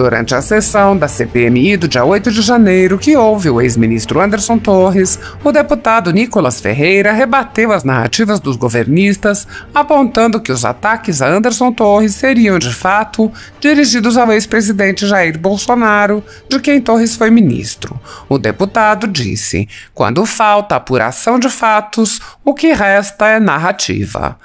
Durante a sessão da CPMI do dia 8 de janeiro, que houve o ex-ministro Anderson Torres, o deputado Nicolas Ferreira rebateu as narrativas dos governistas, apontando que os ataques a Anderson Torres seriam, de fato, dirigidos ao ex-presidente Jair Bolsonaro, de quem Torres foi ministro. O deputado disse: quando falta apuração de fatos, o que resta é narrativa.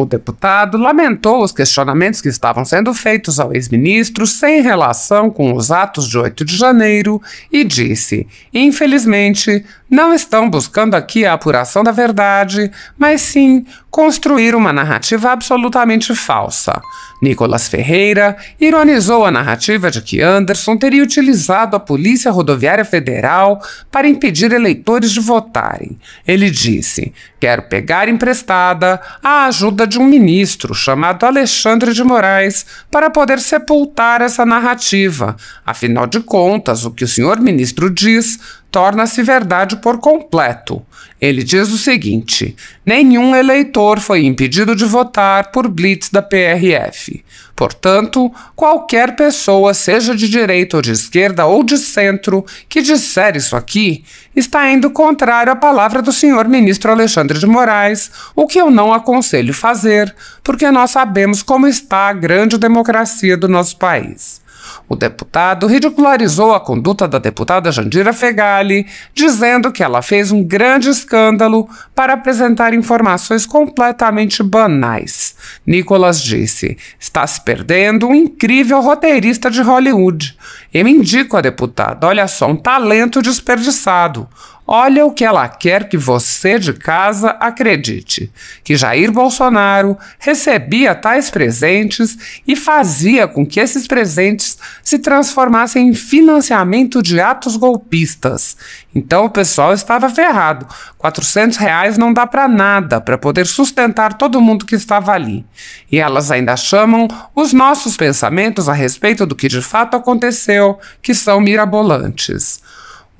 O deputado lamentou os questionamentos que estavam sendo feitos ao ex-ministro sem relação com os atos de 8 de janeiro e disse: infelizmente, não estão buscando aqui a apuração da verdade, mas sim construir uma narrativa absolutamente falsa. Nicolas Ferreira ironizou a narrativa de que Anderson teria utilizado a Polícia Rodoviária Federal para impedir eleitores de votarem. Ele disse: quero pegar emprestada a ajuda de um ministro chamado Alexandre de Moraes para poder sepultar essa narrativa. Afinal de contas, o que o senhor ministro diz torna-se verdade por completo. Ele diz o seguinte: nenhum eleitor foi impedido de votar por blitz da PRF. Portanto, qualquer pessoa, seja de direita ou de esquerda ou de centro, que disser isso aqui, está indo contrário à palavra do senhor ministro Alexandre de Moraes, o que eu não aconselho fazer, porque nós sabemos como está a grande democracia do nosso país. O deputado ridicularizou a conduta da deputada Jandira Fegali, dizendo que ela fez um grande escândalo para apresentar informações completamente banais. Nicolas disse: está se perdendo um incrível roteirista de Hollywood. Eu indico a deputada, olha só, um talento desperdiçado. Olha o que ela quer que você de casa acredite: que Jair Bolsonaro recebia tais presentes e fazia com que esses presentes se transformassem em financiamento de atos golpistas. Então o pessoal estava ferrado. 400 reais não dá para nada para poder sustentar todo mundo que estava ali. E elas ainda chamam os nossos pensamentos a respeito do que de fato aconteceu, que são mirabolantes.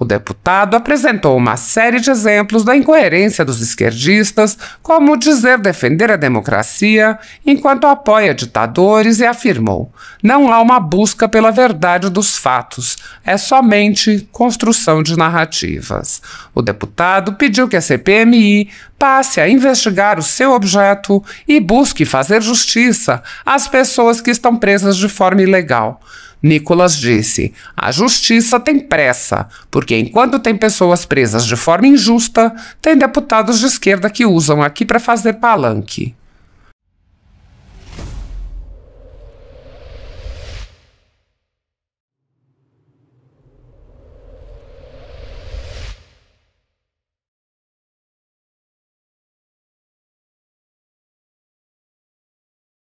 O deputado apresentou uma série de exemplos da incoerência dos esquerdistas, como dizer defender a democracia enquanto apoia ditadores e afirmou: não há uma busca pela verdade dos fatos, é somente construção de narrativas. O deputado pediu que a CPMI passe a investigar o seu objeto e busque fazer justiça às pessoas que estão presas de forma ilegal. Nicolas disse: A justiça tem pressa, porque enquanto tem pessoas presas de forma injusta, tem deputados de esquerda que usam aqui para fazer palanque.